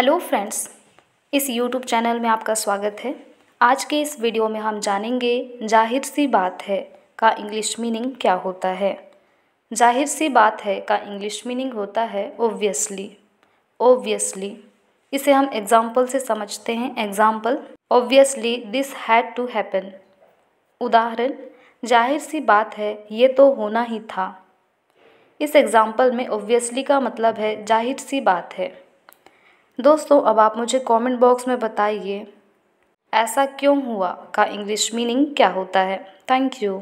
hello friends इस YouTube channel में आपका स्वागत है आज के इस वीडियो में हम जानेंगे जाहिर सी बात है का इंग्लिश मीनिंग क्या होता है जाहिर सी बात है का इंग्लिश मीनिंग होता है ओब्वियसली ओबियसली इसे हम एग्जाम्पल से समझते हैं example obviously this had to happen उदाहरण जाहिर सी बात है ये तो होना ही था इस एग्ज़ाम्पल में ओबियसली का मतलब है जाहिर सी बात है दोस्तों अब आप मुझे कमेंट बॉक्स में बताइए ऐसा क्यों हुआ का इंग्लिश मीनिंग क्या होता है थैंक यू